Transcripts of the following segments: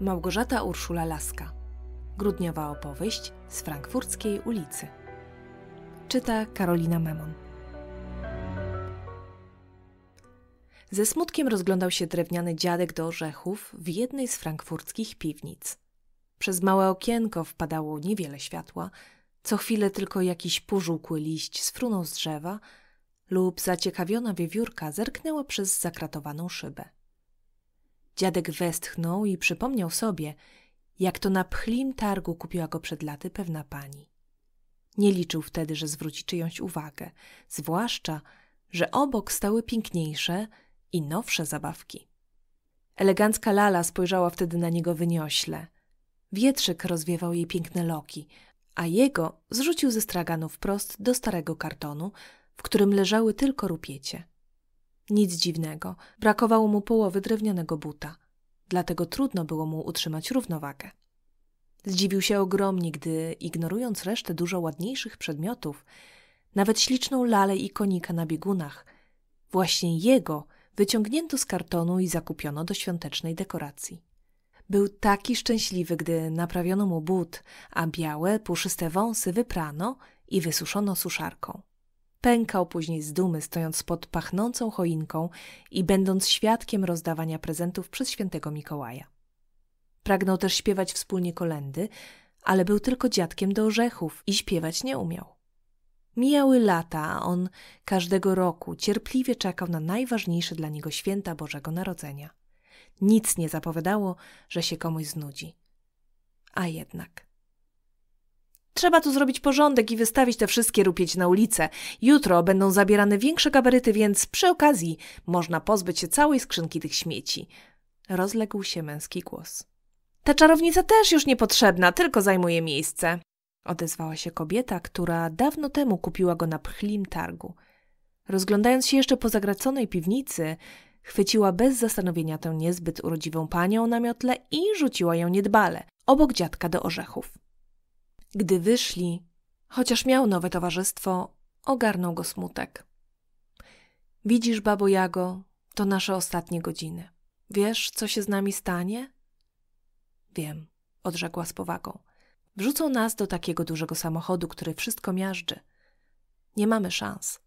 Małgorzata Urszula Laska. Grudniowa opowieść z frankfurckiej ulicy. Czyta Karolina Memon. Ze smutkiem rozglądał się drewniany dziadek do orzechów w jednej z frankfurckich piwnic. Przez małe okienko wpadało niewiele światła, co chwilę tylko jakiś pożółkły liść sfrunął z drzewa lub zaciekawiona wiewiórka zerknęła przez zakratowaną szybę. Dziadek westchnął i przypomniał sobie, jak to na pchlim targu kupiła go przed laty pewna pani. Nie liczył wtedy, że zwróci czyjąś uwagę, zwłaszcza, że obok stały piękniejsze i nowsze zabawki. Elegancka lala spojrzała wtedy na niego wyniośle. Wietrzyk rozwiewał jej piękne loki, a jego zrzucił ze straganu wprost do starego kartonu, w którym leżały tylko rupiecie. Nic dziwnego, brakowało mu połowy drewnianego buta, dlatego trudno było mu utrzymać równowagę. Zdziwił się ogromnie, gdy, ignorując resztę dużo ładniejszych przedmiotów, nawet śliczną lalę i konika na biegunach, właśnie jego wyciągnięto z kartonu i zakupiono do świątecznej dekoracji. Był taki szczęśliwy, gdy naprawiono mu but, a białe, puszyste wąsy wyprano i wysuszono suszarką. Pękał później z dumy, stojąc pod pachnącą choinką i będąc świadkiem rozdawania prezentów przez świętego Mikołaja. Pragnął też śpiewać wspólnie kolendy, ale był tylko dziadkiem do orzechów i śpiewać nie umiał. Mijały lata, a on każdego roku cierpliwie czekał na najważniejsze dla niego święta Bożego Narodzenia. Nic nie zapowiadało, że się komuś znudzi. A jednak. Trzeba tu zrobić porządek i wystawić te wszystkie rupieć na ulicę. Jutro będą zabierane większe gabaryty, więc przy okazji można pozbyć się całej skrzynki tych śmieci. Rozległ się męski głos. Ta czarownica też już niepotrzebna, tylko zajmuje miejsce. Odezwała się kobieta, która dawno temu kupiła go na pchlim targu. Rozglądając się jeszcze po zagraconej piwnicy, chwyciła bez zastanowienia tę niezbyt urodziwą panią na miotle i rzuciła ją niedbale, obok dziadka do orzechów. Gdy wyszli, chociaż miał nowe towarzystwo, ogarnął go smutek. Widzisz, babo Jago, to nasze ostatnie godziny. Wiesz, co się z nami stanie? Wiem, odrzekła z powagą. Wrzucą nas do takiego dużego samochodu, który wszystko miażdży. Nie mamy szans.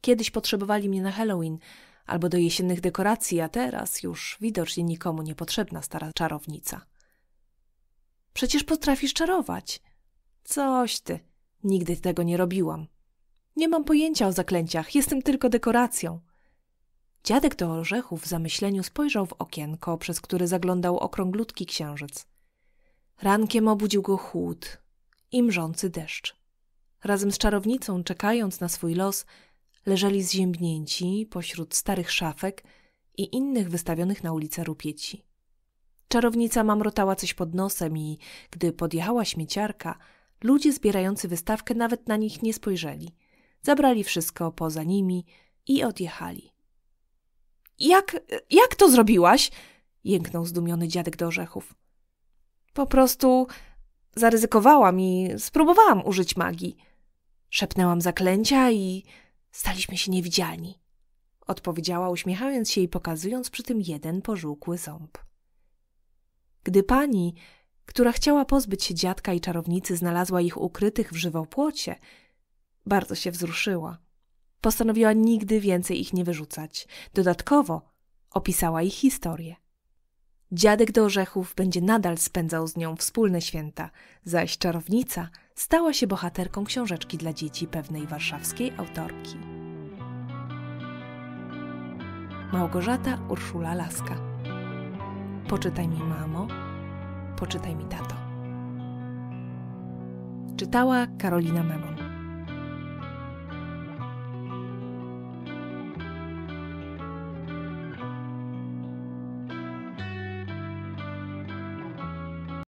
Kiedyś potrzebowali mnie na Halloween albo do jesiennych dekoracji, a teraz już widocznie nikomu niepotrzebna stara czarownica. Przecież potrafisz czarować. Coś ty. Nigdy tego nie robiłam. Nie mam pojęcia o zaklęciach, jestem tylko dekoracją. Dziadek do orzechów w zamyśleniu spojrzał w okienko, przez które zaglądał okrąglutki księżyc. Rankiem obudził go chłód i mrzący deszcz. Razem z czarownicą, czekając na swój los, leżeli zziębnięci pośród starych szafek i innych wystawionych na ulicę rupieci. Czarownica mamrotała coś pod nosem i, gdy podjechała śmieciarka, Ludzie zbierający wystawkę nawet na nich nie spojrzeli. Zabrali wszystko poza nimi i odjechali. Jak, jak to zrobiłaś? jęknął zdumiony dziadek do orzechów. Po prostu zaryzykowałam i spróbowałam użyć magii. Szepnęłam zaklęcia i staliśmy się niewidzialni. Odpowiedziała uśmiechając się i pokazując przy tym jeden pożółkły ząb. Gdy pani która chciała pozbyć się dziadka i czarownicy, znalazła ich ukrytych w żywopłocie, bardzo się wzruszyła. Postanowiła nigdy więcej ich nie wyrzucać. Dodatkowo opisała ich historię. Dziadek do orzechów będzie nadal spędzał z nią wspólne święta, zaś czarownica stała się bohaterką książeczki dla dzieci pewnej warszawskiej autorki. Małgorzata Urszula Laska. Poczytaj mi, mamo. Poczytaj mi tato. Czytała Karolina Memon.